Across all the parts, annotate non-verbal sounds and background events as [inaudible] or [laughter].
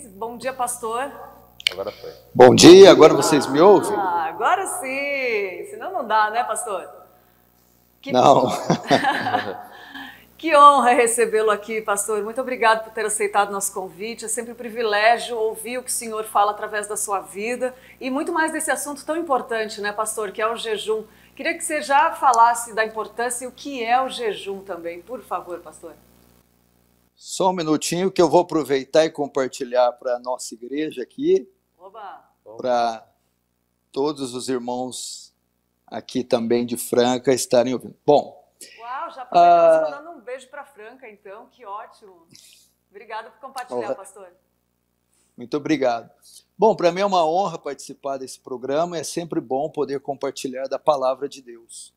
vocês. Bom dia, pastor. Agora foi. Bom dia, agora vocês me ouvem? Ah, agora sim. Senão não dá, né, pastor? Que... Não. [laughs] que honra recebê-lo aqui, pastor. Muito obrigado por ter aceitado nosso convite. É sempre um privilégio ouvir o que o senhor fala através da sua vida e muito mais desse assunto tão importante, né, pastor, que é o jejum. Queria que você já falasse da importância e o que é o jejum também, por favor, pastor. Só um minutinho que eu vou aproveitar e compartilhar para a nossa igreja aqui. Para todos os irmãos aqui também de Franca estarem ouvindo. Bom. Uau, já aproveitamos uh... mandando um beijo para Franca, então, que ótimo. Obrigado por compartilhar, Olá. pastor. Muito obrigado. Bom, para mim é uma honra participar desse programa, é sempre bom poder compartilhar da palavra de Deus.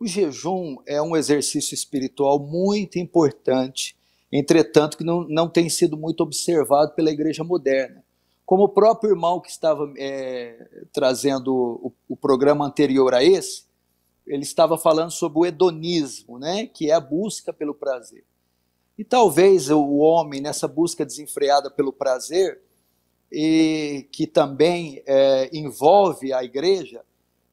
O jejum é um exercício espiritual muito importante entretanto que não, não tem sido muito observado pela igreja moderna. Como o próprio irmão que estava é, trazendo o, o programa anterior a esse, ele estava falando sobre o hedonismo, né, que é a busca pelo prazer. E talvez o homem, nessa busca desenfreada pelo prazer, e que também é, envolve a igreja,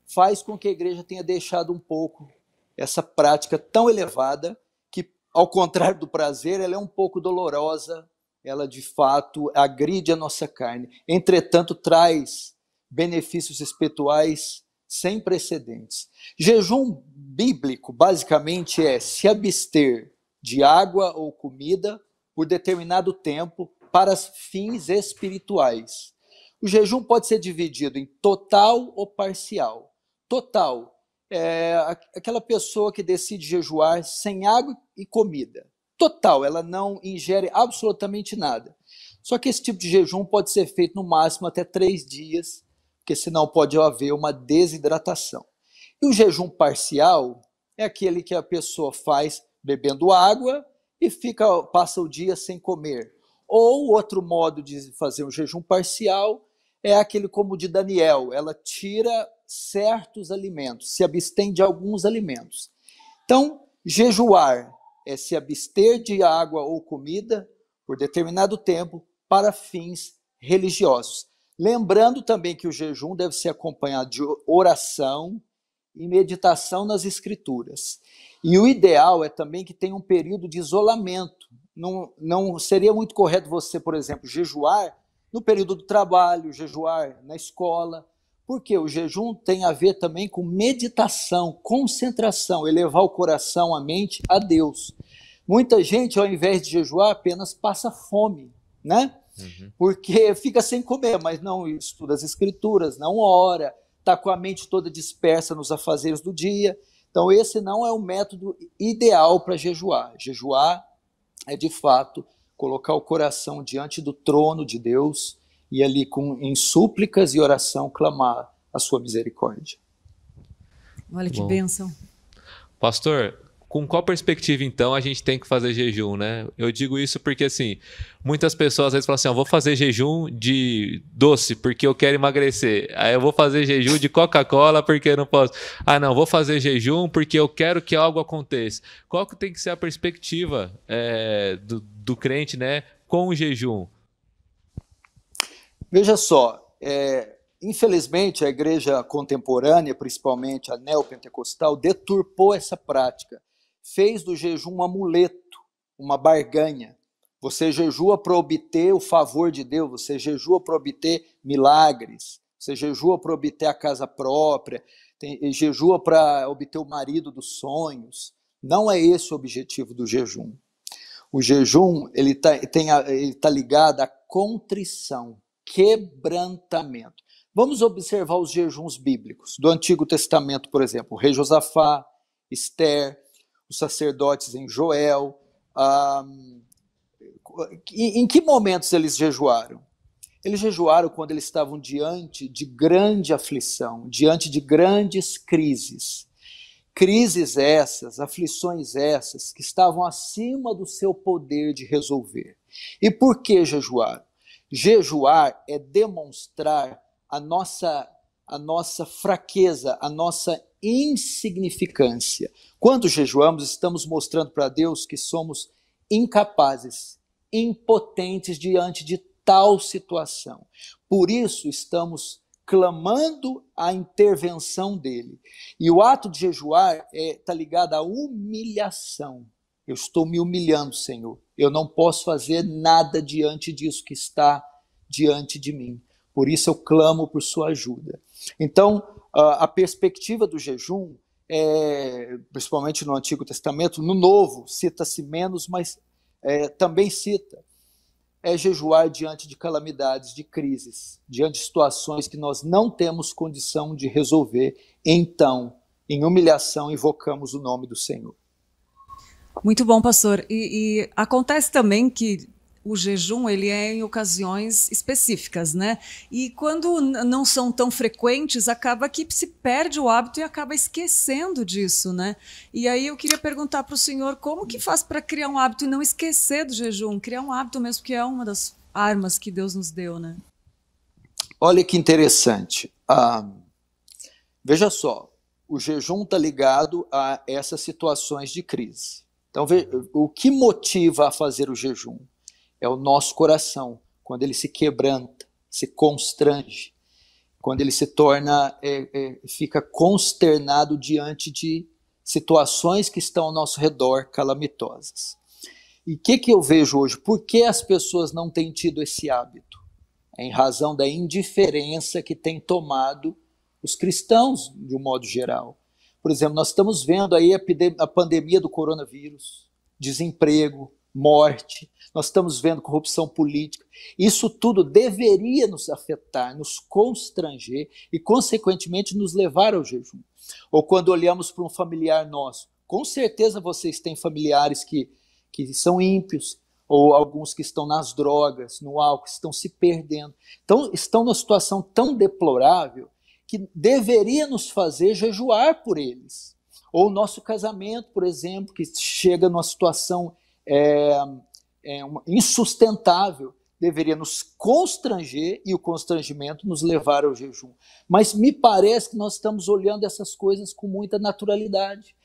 faz com que a igreja tenha deixado um pouco essa prática tão elevada ao contrário do prazer, ela é um pouco dolorosa, ela de fato agride a nossa carne. Entretanto, traz benefícios espirituais sem precedentes. Jejum bíblico basicamente é se abster de água ou comida por determinado tempo para fins espirituais. O jejum pode ser dividido em total ou parcial. Total é aquela pessoa que decide jejuar sem água e comida. Total, ela não ingere absolutamente nada. Só que esse tipo de jejum pode ser feito no máximo até três dias, porque senão pode haver uma desidratação. E o jejum parcial é aquele que a pessoa faz bebendo água e fica passa o dia sem comer. Ou outro modo de fazer um jejum parcial é aquele como o de Daniel, ela tira certos alimentos, se abstém de alguns alimentos. Então, jejuar é se abster de água ou comida por determinado tempo para fins religiosos. Lembrando também que o jejum deve ser acompanhado de oração e meditação nas escrituras. E o ideal é também que tenha um período de isolamento. Não, não seria muito correto você, por exemplo, jejuar no período do trabalho, jejuar na escola, porque o jejum tem a ver também com meditação, concentração, elevar o coração, a mente a Deus. Muita gente, ao invés de jejuar, apenas passa fome, né? Uhum. Porque fica sem comer, mas não estuda as escrituras, não ora, está com a mente toda dispersa nos afazeres do dia. Então, esse não é o método ideal para jejuar. Jejuar é, de fato, colocar o coração diante do trono de Deus, e ali com, em súplicas e oração clamar a sua misericórdia. Olha que Bom. bênção. Pastor, com qual perspectiva então a gente tem que fazer jejum, né? Eu digo isso porque assim, muitas pessoas às vezes falam assim, ah, eu vou fazer jejum de doce porque eu quero emagrecer. Aí eu vou fazer jejum de Coca-Cola porque eu não posso. Ah, não, vou fazer jejum porque eu quero que algo aconteça. Qual que tem que ser a perspectiva é, do, do crente, né, com o jejum? Veja só, é, infelizmente a igreja contemporânea, principalmente a neopentecostal, deturpou essa prática. Fez do jejum um amuleto, uma barganha. Você jejua para obter o favor de Deus, você jejua para obter milagres, você jejua para obter a casa própria, tem, jejua para obter o marido dos sonhos. Não é esse o objetivo do jejum. O jejum ele está tá ligado à contrição quebrantamento. Vamos observar os jejuns bíblicos do Antigo Testamento, por exemplo, o rei Josafá, Esther, os sacerdotes em Joel. Um, em que momentos eles jejuaram? Eles jejuaram quando eles estavam diante de grande aflição, diante de grandes crises. Crises essas, aflições essas, que estavam acima do seu poder de resolver. E por que jejuaram? Jejuar é demonstrar a nossa a nossa fraqueza, a nossa insignificância. Quando jejuamos, estamos mostrando para Deus que somos incapazes, impotentes diante de tal situação. Por isso estamos clamando a intervenção dele. E o ato de jejuar está é, tá ligado à humilhação. Eu estou me humilhando, Senhor. Eu não posso fazer nada diante disso que está diante de mim. Por isso eu clamo por sua ajuda. Então, a perspectiva do jejum, é, principalmente no Antigo Testamento, no Novo cita-se menos, mas é, também cita, é jejuar diante de calamidades, de crises, diante de situações que nós não temos condição de resolver. Então, em humilhação, invocamos o nome do Senhor. Muito bom, pastor. E, e, acontece também que o jejum ele é em ocasiões específicas, né? E quando não são tão frequentes, acaba que se perde o hábito e acaba esquecendo disso, né? E aí eu queria perguntar para o senhor como que faz para criar um hábito e não esquecer do jejum, criar um hábito mesmo que é uma das armas que Deus nos deu, né? Olha que interessante. Ah, veja só, o jejum está ligado a essas situações de crise. Então, o que motiva a fazer o jejum? É o nosso coração, quando ele se quebranta, se constrange, quando ele se torna, é, é, fica consternado diante de situações que estão ao nosso redor calamitosas. E o que, que eu vejo hoje? Por que as pessoas não têm tido esse hábito? É em razão da indiferença que têm tomado os cristãos, de um modo geral. Por exemplo, nós estamos vendo aí a, a pandemia do coronavírus, desemprego, morte, nós estamos vendo corrupção política. Isso tudo deveria nos afetar, nos constranger e, consequentemente, nos levar ao jejum. Ou quando olhamos para um familiar nosso, com certeza vocês têm familiares que, que são ímpios, ou alguns que estão nas drogas, no álcool, estão se perdendo. Então, estão numa situação tão deplorável que deveria nos fazer jejuar por eles. Ou o nosso casamento, por exemplo, que chega numa situação é, é, insustentável, deveria nos constranger e o constrangimento nos levar ao jejum. Mas me parece que nós estamos olhando essas coisas com muita naturalidade.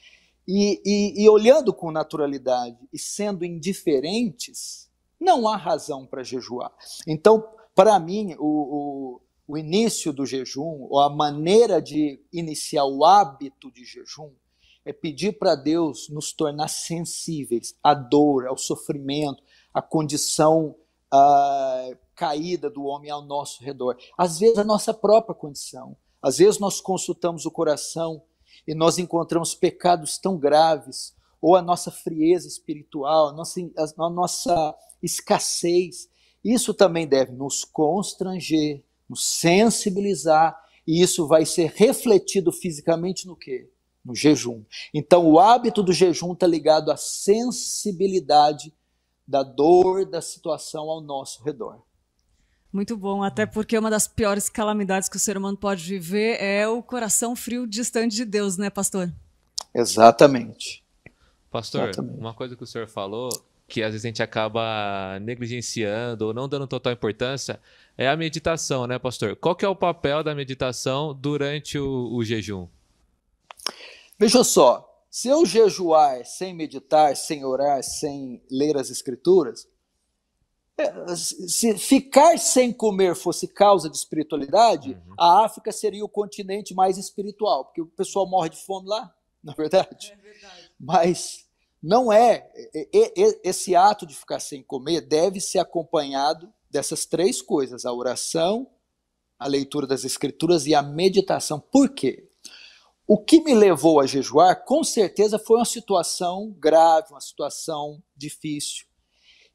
E, e, e olhando com naturalidade e sendo indiferentes, não há razão para jejuar. Então, para mim, o, o, o início do jejum, ou a maneira de iniciar o hábito de jejum, é pedir para Deus nos tornar sensíveis à dor, ao sofrimento, à condição ah, caída do homem ao nosso redor. Às vezes, a nossa própria condição. Às vezes, nós consultamos o coração e nós encontramos pecados tão graves, ou a nossa frieza espiritual, a nossa, a nossa escassez. Isso também deve nos constranger nos sensibilizar, e isso vai ser refletido fisicamente no quê? No jejum. Então, o hábito do jejum está ligado à sensibilidade da dor da situação ao nosso redor. Muito bom, até porque uma das piores calamidades que o ser humano pode viver é o coração frio distante de Deus, né, pastor? Exatamente. Pastor, Exatamente. uma coisa que o senhor falou, que às vezes a gente acaba negligenciando ou não dando total importância, é a meditação, né, pastor? Qual que é o papel da meditação durante o, o jejum? Veja só, se eu jejuar sem meditar, sem orar, sem ler as escrituras, é, se ficar sem comer fosse causa de espiritualidade, uhum. a África seria o continente mais espiritual, porque o pessoal morre de fome lá, [laughs] na é verdade. É verdade. Mas não é. Esse ato de ficar sem comer deve ser acompanhado dessas três coisas: a oração, a leitura das escrituras e a meditação. Por quê? O que me levou a jejuar, com certeza, foi uma situação grave, uma situação difícil.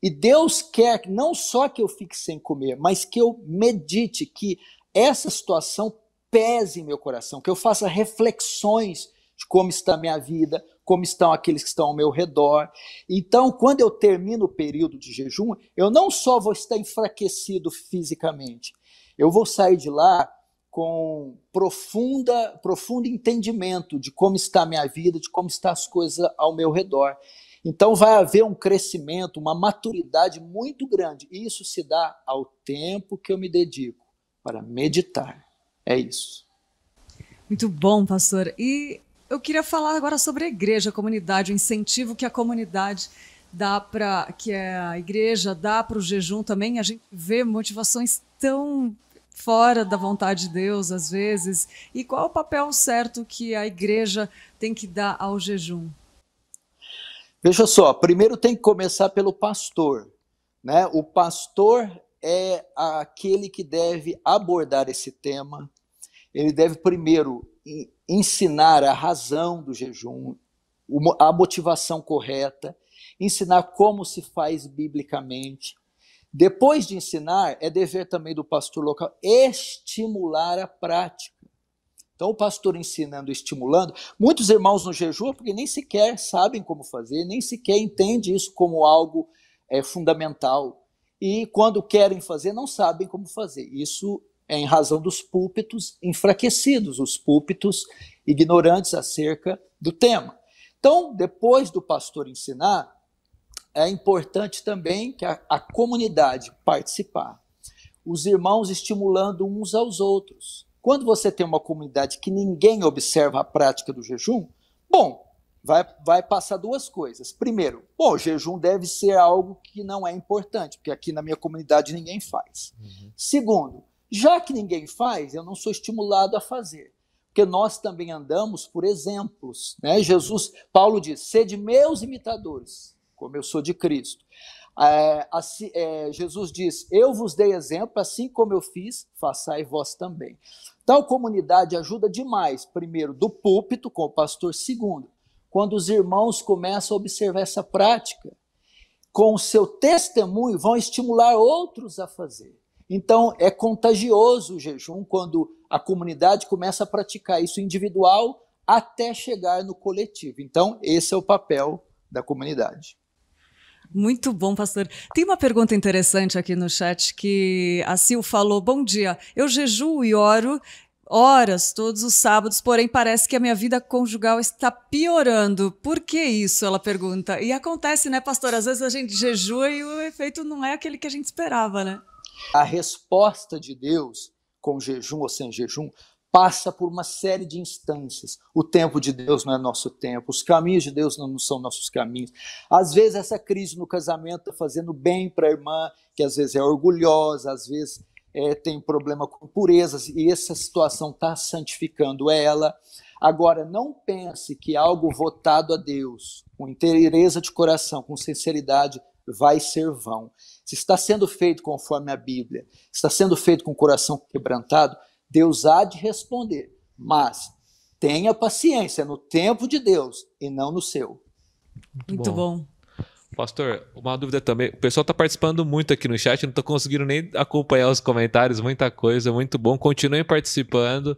E Deus quer não só que eu fique sem comer, mas que eu medite, que essa situação pese em meu coração, que eu faça reflexões de como está a minha vida, como estão aqueles que estão ao meu redor. Então, quando eu termino o período de jejum, eu não só vou estar enfraquecido fisicamente, eu vou sair de lá com profunda, profundo entendimento de como está a minha vida, de como estão as coisas ao meu redor. Então vai haver um crescimento, uma maturidade muito grande. E isso se dá ao tempo que eu me dedico para meditar. É isso. Muito bom, pastor. E eu queria falar agora sobre a igreja, a comunidade, o incentivo que a comunidade dá para que é a igreja dá para o jejum também. A gente vê motivações tão fora da vontade de Deus às vezes. E qual o papel certo que a igreja tem que dar ao jejum? Veja só, primeiro tem que começar pelo pastor, né? O pastor é aquele que deve abordar esse tema. Ele deve primeiro ensinar a razão do jejum, a motivação correta, ensinar como se faz biblicamente. Depois de ensinar, é dever também do pastor local estimular a prática. Então, o pastor ensinando, estimulando. Muitos irmãos no jejum, porque nem sequer sabem como fazer, nem sequer entendem isso como algo é, fundamental. E quando querem fazer, não sabem como fazer. Isso é em razão dos púlpitos enfraquecidos, os púlpitos ignorantes acerca do tema. Então, depois do pastor ensinar, é importante também que a, a comunidade participar. Os irmãos estimulando uns aos outros. Quando você tem uma comunidade que ninguém observa a prática do jejum, bom, vai, vai passar duas coisas. Primeiro, bom, o jejum deve ser algo que não é importante, porque aqui na minha comunidade ninguém faz. Uhum. Segundo, já que ninguém faz, eu não sou estimulado a fazer. Porque nós também andamos por exemplos. Né? Jesus, Paulo diz: sede meus imitadores, como eu sou de Cristo. É, assim, é, Jesus diz: Eu vos dei exemplo, assim como eu fiz, façai vós também. Tal comunidade ajuda demais, primeiro, do púlpito com o pastor, segundo, quando os irmãos começam a observar essa prática, com o seu testemunho, vão estimular outros a fazer. Então, é contagioso o jejum quando a comunidade começa a praticar isso individual até chegar no coletivo. Então, esse é o papel da comunidade. Muito bom, pastor. Tem uma pergunta interessante aqui no chat que a Sil falou: Bom dia, eu jejuo e oro horas todos os sábados, porém parece que a minha vida conjugal está piorando. Por que isso? Ela pergunta. E acontece, né, pastor? Às vezes a gente jejua e o efeito não é aquele que a gente esperava, né? A resposta de Deus, com jejum ou sem jejum, passa por uma série de instâncias. O tempo de Deus não é nosso tempo, os caminhos de Deus não são nossos caminhos. Às vezes essa crise no casamento está fazendo bem para a irmã, que às vezes é orgulhosa, às vezes é, tem problema com purezas, e essa situação está santificando ela. Agora, não pense que algo votado a Deus, com inteireza de coração, com sinceridade, vai ser vão. Se está sendo feito conforme a Bíblia, está sendo feito com o coração quebrantado, Deus há de responder. Mas tenha paciência no tempo de Deus e não no seu. Muito bom. bom. Pastor, uma dúvida também. O pessoal está participando muito aqui no chat, não estou conseguindo nem acompanhar os comentários, muita coisa, muito bom. Continuem participando.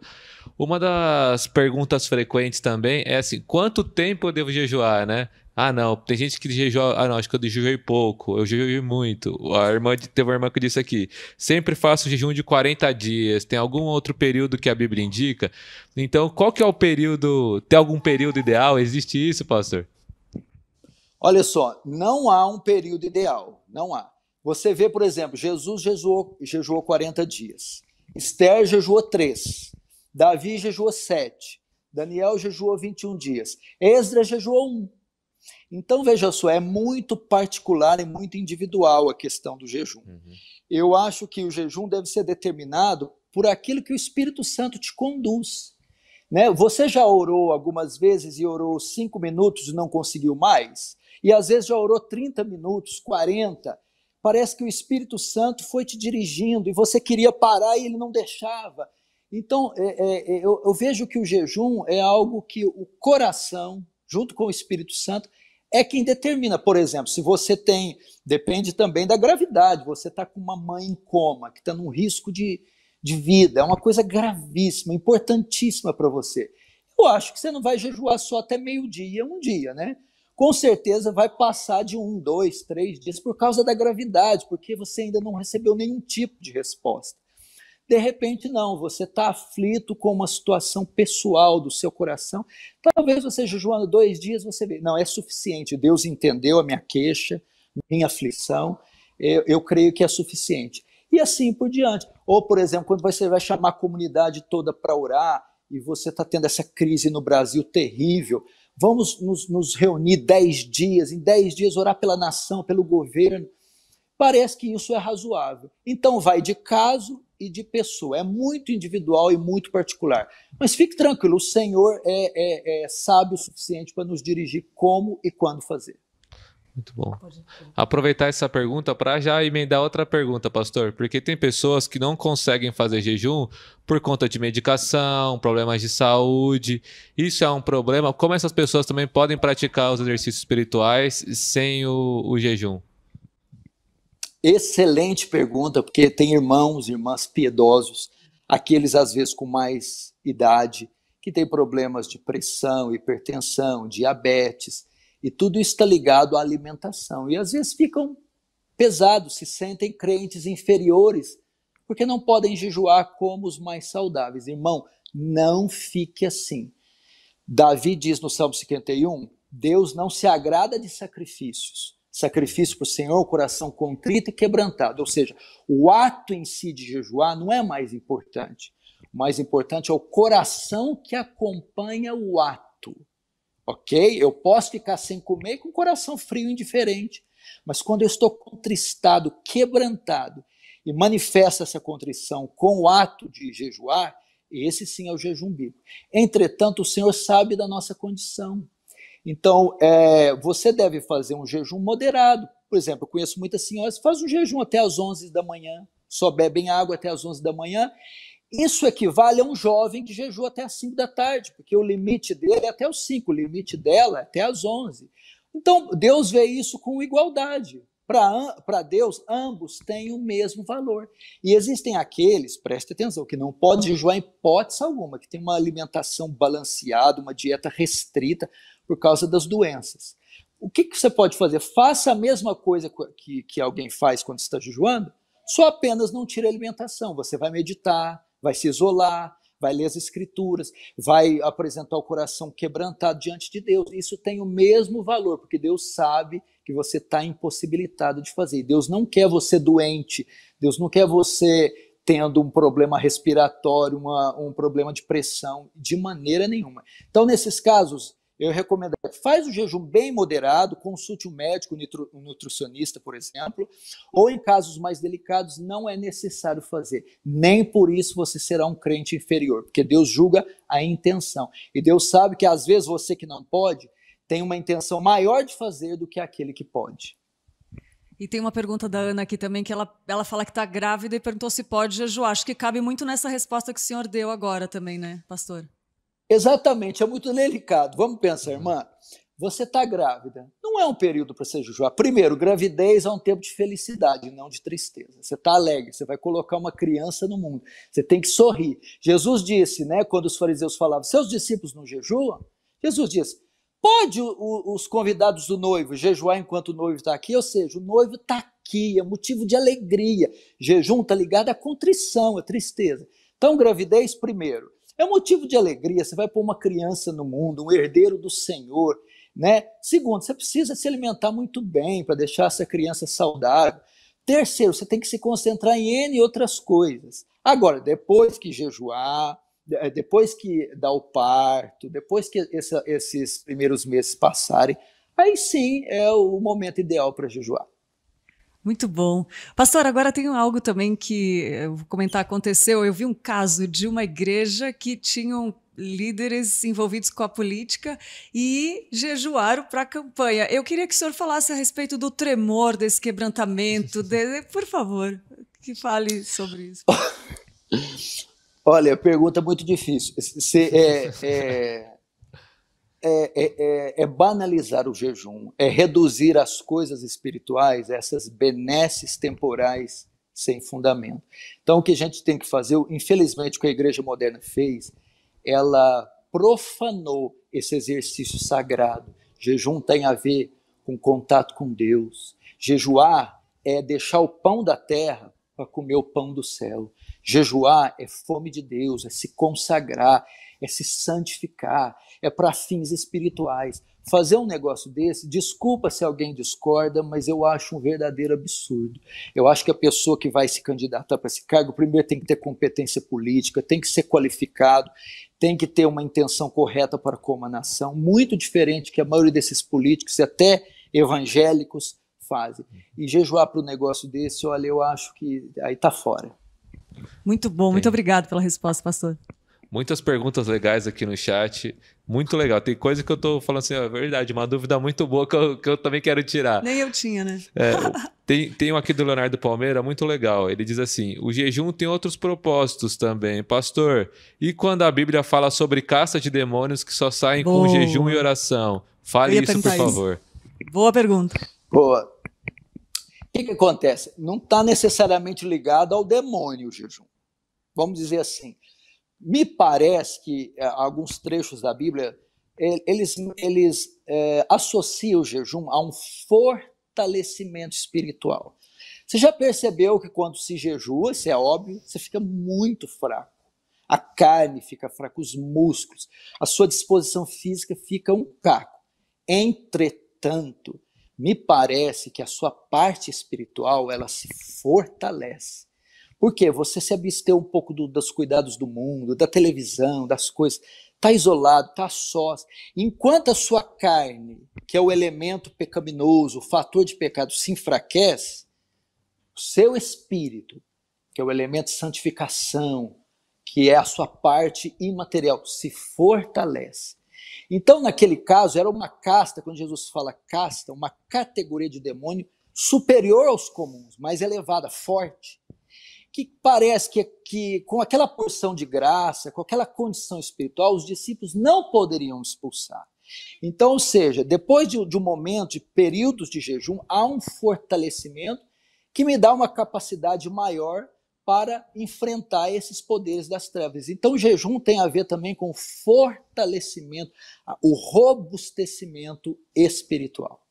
Uma das perguntas frequentes também é assim: quanto tempo eu devo jejuar, né? Ah, não, tem gente que jejuou. Ah, não, acho que eu jejuei pouco, eu jejuei muito. A irmã teve uma irmã que disse aqui: sempre faço jejum de 40 dias. Tem algum outro período que a Bíblia indica? Então, qual que é o período? Tem algum período ideal? Existe isso, pastor? Olha só, não há um período ideal. Não há. Você vê, por exemplo, Jesus jejuou, jejuou 40 dias. Esther jejuou 3. Davi jejuou 7. Daniel jejuou 21 dias. Esdras jejuou 1. Então, veja só, é muito particular e muito individual a questão do jejum. Uhum. Eu acho que o jejum deve ser determinado por aquilo que o Espírito Santo te conduz. Né? Você já orou algumas vezes e orou cinco minutos e não conseguiu mais? E às vezes já orou 30 minutos, 40. Parece que o Espírito Santo foi te dirigindo e você queria parar e ele não deixava. Então, é, é, é eu, eu vejo que o jejum é algo que o coração junto com o Espírito Santo, é quem determina. Por exemplo, se você tem, depende também da gravidade, você está com uma mãe em coma, que está num risco de, de vida, é uma coisa gravíssima, importantíssima para você. Eu acho que você não vai jejuar só até meio-dia, um dia, né? Com certeza vai passar de um, dois, três dias por causa da gravidade, porque você ainda não recebeu nenhum tipo de resposta. De repente, não, você está aflito com uma situação pessoal do seu coração. Talvez você jejuando dois dias, você vê, não, é suficiente, Deus entendeu a minha queixa, minha aflição, eu, eu creio que é suficiente. E assim por diante. Ou, por exemplo, quando você vai chamar a comunidade toda para orar e você está tendo essa crise no Brasil terrível, vamos nos, nos, reunir dez dias, em dez dias orar pela nação, pelo governo. Parece que isso é razoável. Então vai de caso e de pessoa. É muito individual e muito particular. Mas fique tranquilo, o Senhor é, é, é sábio o suficiente para nos dirigir como e quando fazer. Muito bom. Aproveitar essa pergunta para já emendar outra pergunta, pastor, porque tem pessoas que não conseguem fazer jejum por conta de medicação, problemas de saúde. Isso é um problema. Como essas pessoas também podem praticar os exercícios espirituais sem o, o jejum? Excelente pergunta, porque tem irmãos, irmãs piedosos, aqueles às vezes com mais idade, que tem problemas de pressão, hipertensão, diabetes, e tudo isso está ligado à alimentação. E às vezes ficam pesados, se sentem crentes inferiores, porque não podem jejuar como os mais saudáveis. Irmão, não fique assim. Davi diz no Salmo 51: Deus não se agrada de sacrifícios, sacrifício para o Senhor, coração contrito e quebrantado. Ou seja, o ato em si de jejuar não é mais importante. O mais importante é o coração que acompanha o ato. Ok? Eu posso ficar sem comer com o coração frio e indiferente, mas quando eu estou contristado, quebrantado, e manifesta essa contrição com o ato de jejuar, esse sim é o jejum bíblico. Entretanto, o Senhor sabe da nossa condição. Então, é, você deve fazer um jejum moderado. Por exemplo, eu conheço muitas senhoras que fazem um jejum até as 11 da manhã, só bebem água até as 11 da manhã. Isso equivale a um jovem que jejua até as 5 da tarde, porque o limite dele é até os 5, o limite dela é até as 11. Então, Deus vê isso com igualdade. Para Deus, ambos têm o mesmo valor. E existem aqueles, preste atenção, que não pode jejuar em hipótese alguma, que tem uma alimentação balanceada, uma dieta restrita, por causa das doenças. O que, que você pode fazer? Faça a mesma coisa que, que alguém faz quando está jejuando, só apenas não tire a alimentação. Você vai meditar, vai se isolar, vai ler as escrituras, vai apresentar o coração quebrantado diante de Deus. Isso tem o mesmo valor, porque Deus sabe que você está impossibilitado de fazer. Deus não quer você doente, Deus não quer você tendo um problema respiratório, uma, um problema de pressão, de maneira nenhuma. Então, nesses casos, eu recomendo, faz o jejum bem moderado, consulte um médico, um nutricionista, por exemplo, ou em casos mais delicados, não é necessário fazer. Nem por isso você será um crente inferior, porque Deus julga a intenção. E Deus sabe que às vezes você que não pode, tem uma intenção maior de fazer do que aquele que pode. E tem uma pergunta da Ana aqui também, que ela, ela fala que está grávida e perguntou se pode jejuar. Acho que cabe muito nessa resposta que o senhor deu agora também, né, pastor? Exatamente, é muito delicado. Vamos pensar, uhum. irmã. Você está grávida. Não é um período para se jejuar. Primeiro, gravidez é um tempo de felicidade, não de tristeza. Você está alegre, você vai colocar uma criança no mundo. Você tem que sorrir. Jesus disse, né, quando os fariseus falavam, seus discípulos não jejuam? Jesus disse, pode o, os convidados do noivo jejuar enquanto o noivo está aqui? Ou seja, o noivo está aqui, é motivo de alegria. Jejum está ligado à contrição, à tristeza. Então, gravidez, primeiro. É um motivo de alegria. Você vai pôr uma criança no mundo, um herdeiro do Senhor. Né? Segundo, você precisa se alimentar muito bem para deixar essa criança saudável. Terceiro, você tem que se concentrar em N outras coisas. Agora, depois que jejuar, eh, depois que dá o parto, depois que essa, esses primeiros meses passarem, aí sim é o momento ideal para jejuar. Muito bom. Pastor, agora tem algo também que eu vou comentar aconteceu. Eu vi um caso de uma igreja que tinham líderes envolvidos com a política e jejuaram para a campanha. Eu queria que o senhor falasse a respeito do tremor, desse quebrantamento, [laughs] de... por favor, que fale sobre isso. [laughs] Olha, pergunta muito difícil. Se, é, é, é, é, é, é, banalizar o jejum, é reduzir as coisas espirituais, essas benesses temporais sem fundamento. Então, o que a gente tem que fazer, infelizmente, o que a igreja moderna fez, ela profanou esse exercício sagrado. Jejum tem a ver com contato com Deus. Jejuar é deixar o pão da terra para comer o pão do céu. Jejuar é fome de Deus, é se consagrar, é se santificar, é para fins espirituais. Fazer um negócio desse, desculpa se alguém discorda, mas eu acho um verdadeiro absurdo. Eu acho que a pessoa que vai se candidatar para esse cargo, primeiro tem que ter competência política, tem que ser qualificado, tem que ter uma intenção correta para com a nação, muito diferente que a maioria desses políticos, e até evangélicos, fazem. E jejuar para um negócio desse, olha, eu acho que aí está fora. Muito bom, muito obrigado pela resposta, pastor. Muitas perguntas legais aqui no chat. Muito legal. Tem coisa que eu tô falando assim, é verdade, uma dúvida muito boa que eu, que eu também quero tirar. Nem eu tinha, né? É, [laughs] tem, tem um aqui do Leonardo Palmeira, muito legal. Ele diz assim: o jejum tem outros propósitos também, pastor. E quando a Bíblia fala sobre caça de demônios que só saem boa. com jejum e oração? Fale isso, por favor. Isso. Boa pergunta. Boa. O que, que acontece? Não está necessariamente ligado ao demônio o jejum. Vamos dizer assim, me parece que é, alguns trechos da Bíblia eles, eles é, associam o jejum a um fortalecimento espiritual. Você já percebeu que quando se jejua, isso é óbvio, você fica muito fraco. A carne fica fraca, os músculos, a sua disposição física fica um caco. Entretanto, me parece que a sua parte espiritual ela se fortalece. Por quê? Você se absteve um pouco do, dos cuidados do mundo, da televisão, das coisas. Está isolado, está sós. Enquanto a sua carne, que é o elemento pecaminoso, o fator de pecado, se enfraquece, o seu espírito, que é o elemento de santificação, que é a sua parte imaterial, se fortalece. Então, naquele caso, era uma casta, quando Jesus fala casta, uma categoria de demônio superior aos comuns, mais elevada, forte que parece que, que com aquela porção de graça, com aquela condição espiritual, os discípulos não poderiam expulsar. Então, ou seja, depois de, de um momento, de períodos de jejum, há um fortalecimento que me dá uma capacidade maior para enfrentar esses poderes das trevas. Então, o jejum tem a ver também com o fortalecimento, o robustecimento espiritual.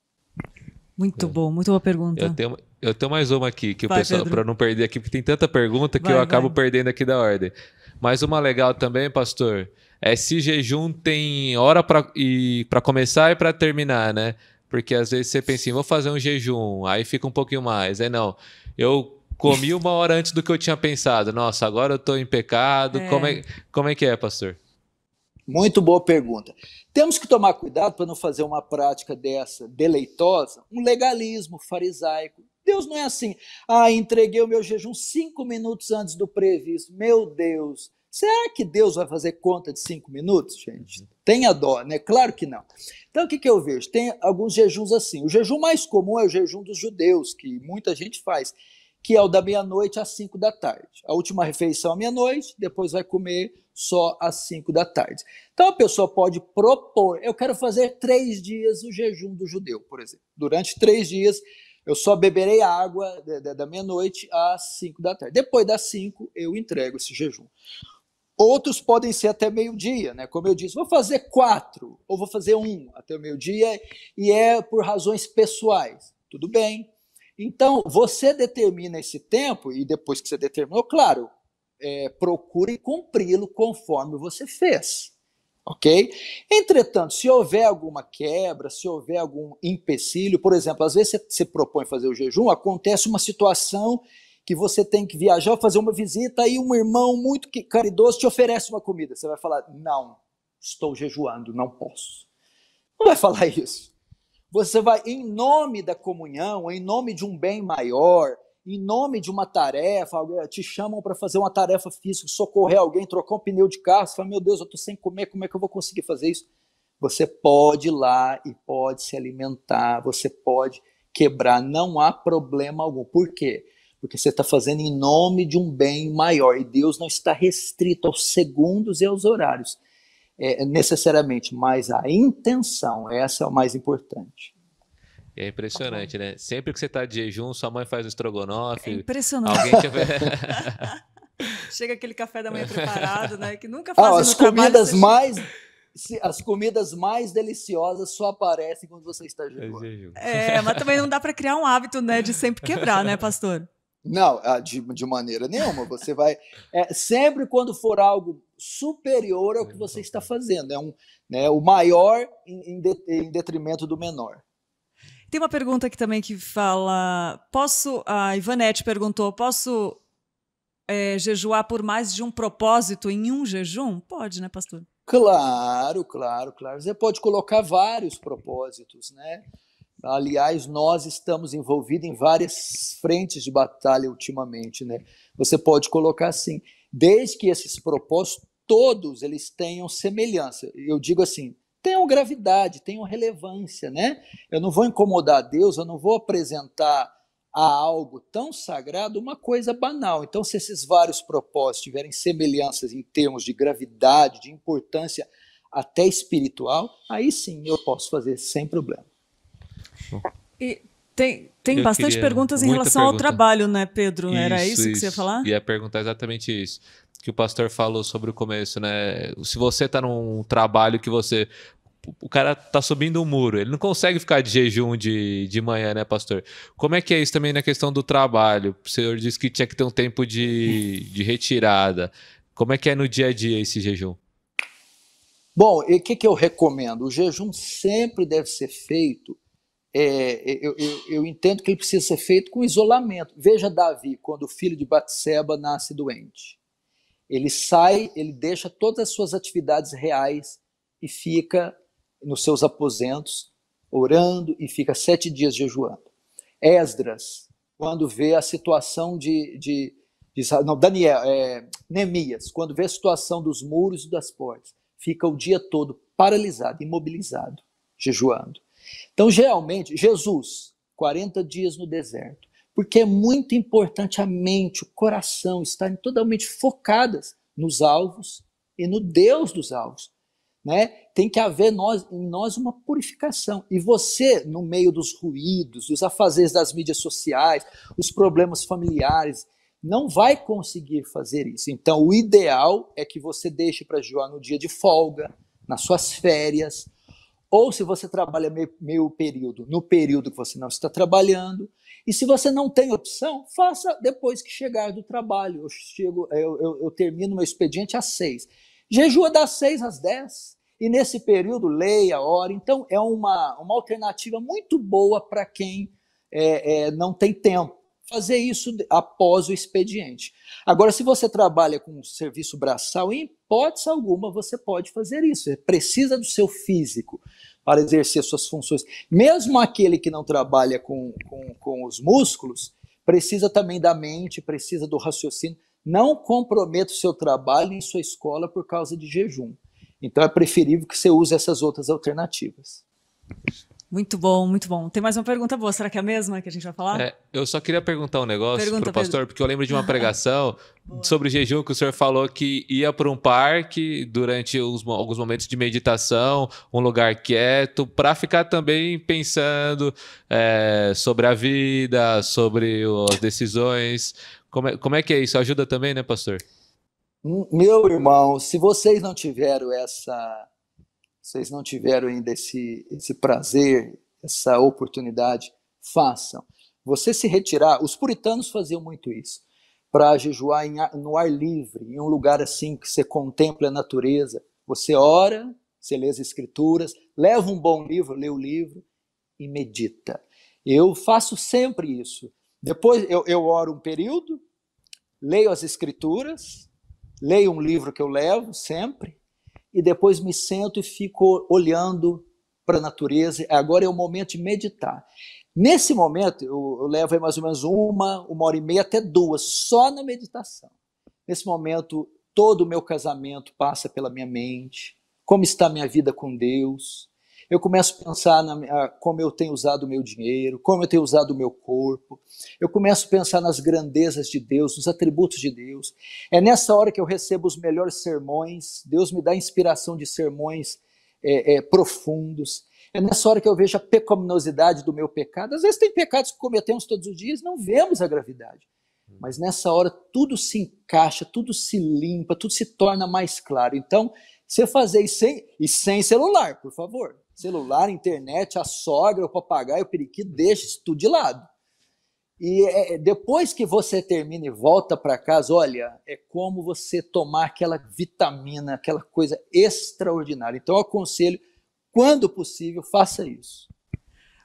Muito é. bom, muito boa pergunta. Eu tenho, eu tenho mais uma aqui, que vai, o pessoal, para não perder aqui, porque tem tanta pergunta que vai, eu acabo perdendo aqui da ordem. Mais uma legal também, pastor. É se jejum tem hora para começar e para terminar, né? Porque às vezes você pensa assim, vou fazer um jejum, aí fica um pouquinho mais. Aí não, eu comi [laughs] uma hora antes do que eu tinha pensado. Nossa, agora eu estou em pecado. É. Como, é, como é que é, pastor? Muito boa pergunta. Temos que tomar cuidado para não fazer uma prática dessa deleitosa, um legalismo farisaico Deus não é assim. Ah, entreguei o meu jejum cinco minutos antes do previsto. Meu Deus. Será que Deus vai fazer conta de cinco minutos, gente? Tenha dó, né? Claro que não. Então, o que, que eu vejo? Tem alguns jejuns assim. O jejum mais comum é o jejum dos judeus, que muita gente faz, que é o da meia-noite às cinco da tarde. A última refeição à é meia-noite, depois vai comer só às cinco da tarde. Então, a pessoa pode propor: eu quero fazer três dias o jejum do judeu, por exemplo. Durante três dias eu só beberei água da meia-noite às 5 da tarde. Depois das 5, eu entrego esse jejum. Outros podem ser até meio-dia, né? Como eu disse, vou fazer quatro, ou vou fazer um até o meio-dia, e é por razões pessoais. Tudo bem. Então, você determina esse tempo, e depois que você determinou, claro, é, procure cumpri-lo conforme você fez ok? Entretanto, se houver alguma quebra, se houver algum empecilho, por exemplo, às vezes você, propõe fazer o jejum, acontece uma situação que você tem que viajar, fazer uma visita, e um irmão muito caridoso te oferece uma comida. Você vai falar, não, estou jejuando, não posso. Não vai falar isso. Você vai, em nome da comunhão, em nome de um bem maior, em nome de uma tarefa, ah, te chamam para fazer uma tarefa física, socorrer alguém, trocar um pneu de carro, você fala, meu Deus, eu estou sem comer, como é que eu vou conseguir fazer isso? Você pode ir lá e pode se alimentar, você pode quebrar, não há problema algum. Por quê? Porque você está fazendo em nome de um bem maior e Deus não está restrito aos segundos e aos horários é, é necessariamente, mas a intenção, essa é o mais importante. É impressionante, né? Sempre que você tá de jejum, sua mãe faz um estrogonofe. É impressionante. Alguém te... [laughs] Chega aquele café da manhã preparado, né? Que nunca faz ah, as comidas trabalho, mais as comidas mais deliciosas só aparecem quando você está é jejum. É, mas também não dá para criar um hábito, né, de sempre quebrar, né, pastor? Não, ah, de, de maneira nenhuma. Você vai é, sempre quando for algo superior ao que você está fazendo, é um, né, o maior em, em detrimento do menor. Tem uma pergunta aqui também que fala: posso. A Ivanete perguntou: posso é, jejuar por mais de um propósito em um jejum? Pode, né, pastor? Claro, claro, claro. Você pode colocar vários propósitos, né? Aliás, nós estamos envolvidos em várias frentes de batalha ultimamente, né? Você pode colocar assim, desde que esses propósitos todos eles tenham semelhança. Eu digo assim, tenham gravidade, tenham relevância, né? Eu não vou incomodar Deus, eu não vou apresentar a algo tão sagrado uma coisa banal. Então, se esses vários propósitos tiverem semelhanças em termos de gravidade, de importância até espiritual, aí sim eu posso fazer sem problema. E tem, tem bastante perguntas em relação pergunta. ao trabalho, né, Pedro? Isso, Era isso, isso, que você ia falar? Ia perguntar exatamente isso que o pastor falou sobre o começo, né? Se você está num trabalho que você. O cara tá subindo um muro, ele não consegue ficar de jejum de, de manhã, né, pastor? Como é que é isso também na questão do trabalho? O senhor disse que tinha que ter um tempo de, de retirada. Como é que é no dia a dia esse jejum? Bom, e o que, que, eu recomendo? O jejum sempre deve ser feito. É, eu, eu, eu, entendo que ele precisa ser feito com isolamento. Veja Davi, quando o filho de Batseba nasce doente. Ele sai, ele deixa todas as suas atividades reais e fica nos seus aposentos orando e fica sete dias jejuando. Esdras, quando vê a situação de, de, de não, Daniel, é, Neemias, quando vê a situação dos muros e das portas, fica o dia todo paralisado, imobilizado, jejuando. Então, geralmente, Jesus, 40 dias no deserto, porque é muito importante a mente, o coração estarem totalmente focadas nos alvos e no Deus dos alvos. Né? Tem que haver nós, em nós uma purificação. E você, no meio dos ruídos, dos afazeres das mídias sociais, os problemas familiares, não vai conseguir fazer isso. Então, o ideal é que você deixe para Joar no dia de folga, nas suas férias, ou se você trabalha meio, meio período, no período que você não está trabalhando, e se você não tem opção, faça depois que chegar do trabalho. Eu, chego, eu, eu, eu termino meu expediente às seis. Jejua das seis às dez. E nesse período, leia, ore. Então, é uma, uma alternativa muito boa para quem é, é, não tem tempo. Fazer isso após o expediente. Agora, se você trabalha com serviço braçal, em hipótese alguma você pode fazer isso. É, precisa do seu físico para exercer suas funções. Mesmo aquele que não trabalha com, com, com os músculos, precisa também da mente, precisa do raciocínio. Não comprometa o seu trabalho em sua escola por causa de jejum. Então é preferível que você use essas outras alternativas. Muito bom, muito bom. Tem mais uma pergunta boa, será que é a mesma que a gente vai falar? É, eu só queria perguntar um negócio para o pastor, porque eu lembro de uma [laughs] pregação sobre jejum que o senhor falou que ia para um parque durante alguns momentos de meditação, um lugar quieto, para ficar também pensando é, sobre a vida, sobre as decisões. Como é, como é que é isso? Ajuda também, né, pastor? Hum, meu irmão, se vocês não tiveram essa vocês não tiveram ainda esse, esse prazer, essa oportunidade, façam. Você se retirar, os puritanos faziam muito isso, para jejuar em, no ar livre, em um lugar assim que você contempla a natureza. Você ora, você lê as escrituras, leva um bom livro, lê o livro e medita. Eu faço sempre isso. Depois eu, eu oro um período, leio as escrituras, leio um livro que eu levo sempre, e depois me sento e fico olhando para a natureza. É, agora é o momento de meditar. Nesse momento, eu, eu levo mais ou menos uma, uma hora e meia até duas, só na meditação. Nesse momento, todo o meu casamento passa pela minha mente. Como está a minha vida com Deus? eu começo a pensar na, como eu tenho usado o meu dinheiro, como eu tenho usado o meu corpo, eu começo a pensar nas grandezas de Deus, nos atributos de Deus. É nessa hora que eu recebo os melhores sermões, Deus me dá inspiração de sermões é, é, profundos. É nessa hora que eu vejo a pecaminosidade do meu pecado. Às vezes tem pecados que cometemos todos os dias, não vemos a gravidade. Mas nessa hora tudo se encaixa, tudo se limpa, tudo se torna mais claro. Então, você fazer isso sem, e sem celular, por favor. Celular, internet, a sogra, o papagaio, o periquito, deixa isso tudo de lado. E é, é depois que você termina e volta para casa, olha, é como você tomar aquela vitamina, aquela coisa extraordinária. Então, eu aconselho, quando possível, faça isso.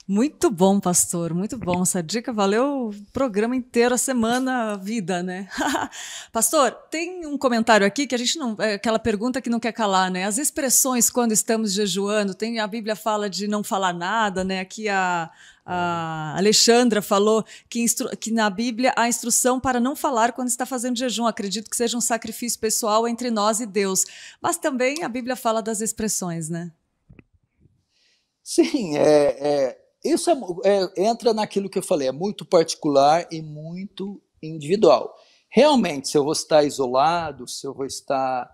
Muito bom, pastor, muito bom. Essa dica valeu o programa inteiro, a semana, a vida, né? [laughs] pastor, tem um comentário aqui que a gente não. É aquela pergunta que não quer calar, né? As expressões quando estamos jejuando, tem a Bíblia fala de não falar nada, né? Aqui a, a Alexandra falou que, que, na Bíblia há instrução para não falar quando está fazendo jejum. Acredito que seja um sacrifício pessoal entre nós e Deus. Mas também a Bíblia fala das expressões, né? Sim, é, é isso é, é, entra naquilo que eu falei, é muito particular e muito individual. Realmente, se eu vou estar isolado, se eu vou estar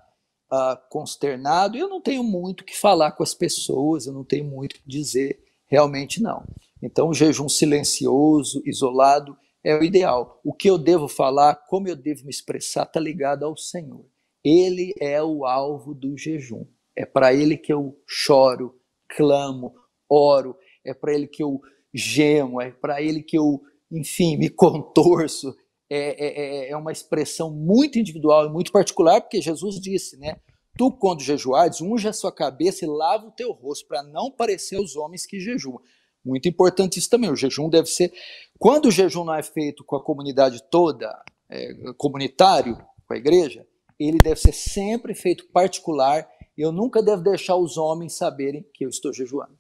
uh, consternado, eu não tenho muito que falar com as pessoas, eu não tenho muito que dizer, realmente não. Então, o jejum silencioso, isolado, é o ideal. O que eu devo falar, como eu devo me expressar, está ligado ao Senhor. Ele é o alvo do jejum. É para ele que eu choro, clamo, oro, é para ele que eu gemo, é para ele que eu, enfim, me contorço. É, é, é, é, uma expressão muito individual e muito particular, porque Jesus disse, né? Tu, quando jejuares, unge a sua cabeça e lava o teu rosto, para não parecer aos homens que jejuam. Muito importante isso também. O jejum deve ser. Quando o jejum não é feito com a comunidade toda, é, comunitário, com a igreja, ele deve ser sempre feito particular. Eu nunca devo deixar os homens saberem que eu estou jejuando.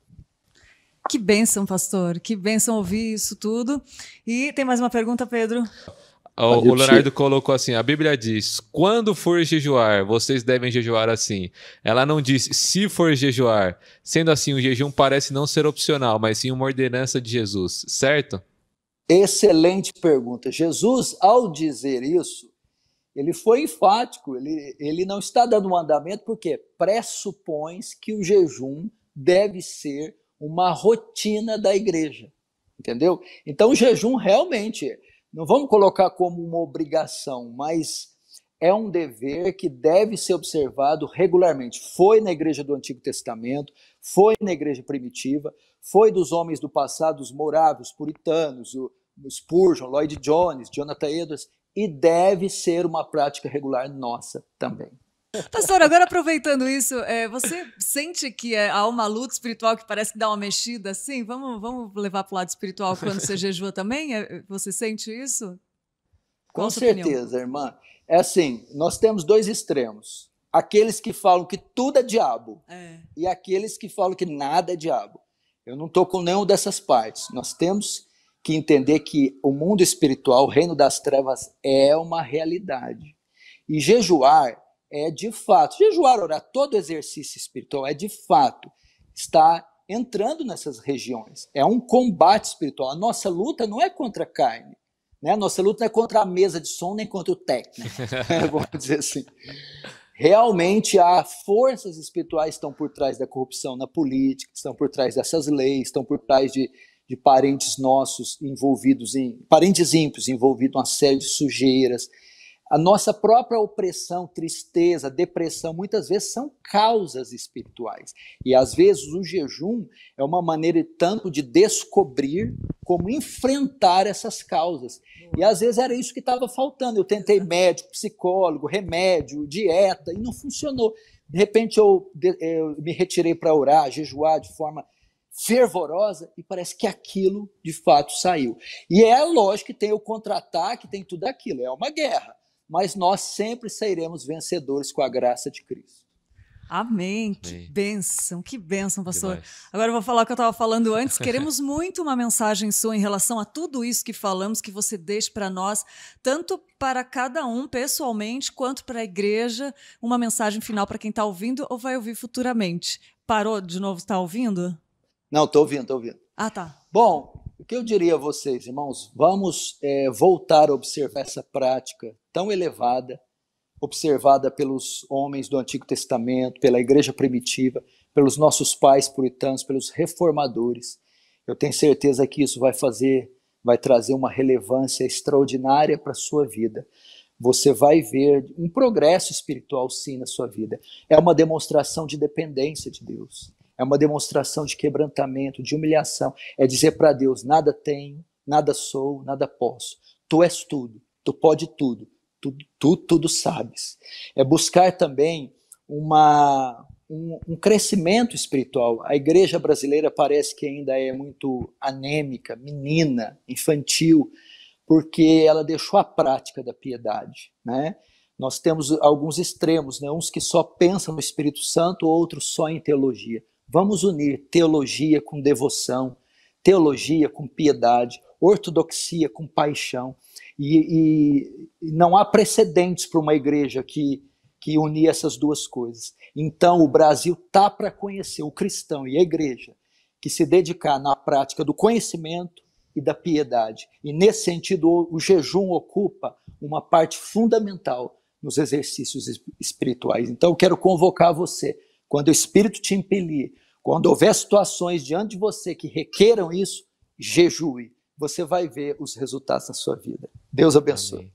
Que bênção, pastor. Que bênção ouvir isso tudo. E tem mais uma pergunta, Pedro? O, o Leonardo colocou assim: a Bíblia diz, quando for jejuar, vocês devem jejuar assim. Ela não diz se for jejuar. Sendo assim, o jejum parece não ser opcional, mas sim uma ordenança de Jesus, certo? Excelente pergunta. Jesus, ao dizer isso, ele foi enfático, ele, ele não está dando um andamento porque pressupões que o jejum deve ser uma rotina da igreja, entendeu? Então, o jejum realmente, não vamos colocar como uma obrigação, mas é um dever que deve ser observado regularmente. Foi na igreja do Antigo Testamento, foi na igreja primitiva, foi dos homens do passado, os moráveis, puritanos, os o Spurgeon, Lloyd Jones, Jonathan Edwards, e deve ser uma prática regular nossa também. Pastor, agora aproveitando isso, é, você sente que é, há uma luta espiritual que parece que dá uma mexida assim? Vamos, vamos levar para o lado espiritual quando você [laughs] jejua também? É, você sente isso? Qual Com certeza, opinião? irmã. É assim, nós temos dois extremos. Aqueles que falam que tudo é diabo é. e aqueles que falam que nada é diabo. Eu não estou com nenhuma dessas partes. Nós temos que entender que o mundo espiritual, o reino das trevas, é uma realidade. E jejuar é de fato, jejuar, orar, todo exercício espiritual é de fato estar entrando nessas regiões. É um combate espiritual. A nossa luta não é contra a carne. Né? A nossa luta não é contra a mesa de som, nem contra o técnico. Né? [laughs] [laughs] Vamos dizer assim. Realmente há forças espirituais que estão por trás da corrupção na política, estão por trás dessas leis, estão por trás de, de parentes nossos envolvidos em. parentes ímpios envolvidos em uma série de sujeiras a nossa própria opressão, tristeza, depressão, muitas vezes são causas espirituais. E às vezes o jejum é uma maneira tanto de descobrir como enfrentar essas causas. E às vezes era isso que estava faltando. Eu tentei médico, psicólogo, remédio, dieta e não funcionou. De repente eu, eu me retirei para orar, jejuar de forma fervorosa e parece que aquilo de fato saiu. E é lógico que tem o contra-ataque, tem tudo aquilo, é uma guerra mas nós sempre sairemos vencedores com a graça de Cristo. Amém. Amém. Que bênção, que bênção, pastor. Agora eu vou falar o que eu estava falando antes. [laughs] Queremos muito uma mensagem sua em relação a tudo isso que falamos, que você deixe para nós, tanto para cada um pessoalmente, quanto para a igreja. Uma mensagem final para quem está ouvindo ou vai ouvir futuramente. Parou de novo? Está ouvindo? Não, estou ouvindo, estou ouvindo. Ah, tá. Bom, o que eu diria a vocês, irmãos? Vamos é, voltar a observar essa prática tão elevada, observada pelos homens do Antigo Testamento, pela igreja primitiva, pelos nossos pais puritanos, pelos reformadores. Eu tenho certeza que isso vai fazer, vai trazer uma relevância extraordinária para a sua vida. Você vai ver um progresso espiritual, sim, na sua vida. É uma demonstração de dependência de Deus. É uma demonstração de quebrantamento, de humilhação. É dizer para Deus: nada tenho, nada sou, nada posso. Tu és tudo, tu pode tudo, tu, tudo sabes. É buscar também uma, um, um, crescimento espiritual. A igreja brasileira parece que ainda é muito anêmica, menina, infantil, porque ela deixou a prática da piedade, né? Nós temos alguns extremos, né? uns que só pensam no Espírito Santo, outros só em teologia. Vamos unir teologia com devoção, teologia com piedade, ortodoxia com paixão e, e não há precedentes para uma igreja que, que unir essas duas coisas. Então, o Brasil tá para conhecer o cristão e a igreja que se dedicar na prática do conhecimento e da piedade. E nesse sentido, o jejum ocupa uma parte fundamental nos exercícios espirituais. Então, eu quero convocar você, quando o espírito te impelir, quando houver situações diante de você que requeram isso, jejue você vai ver os resultados na sua vida. Deus abençoe. Amém.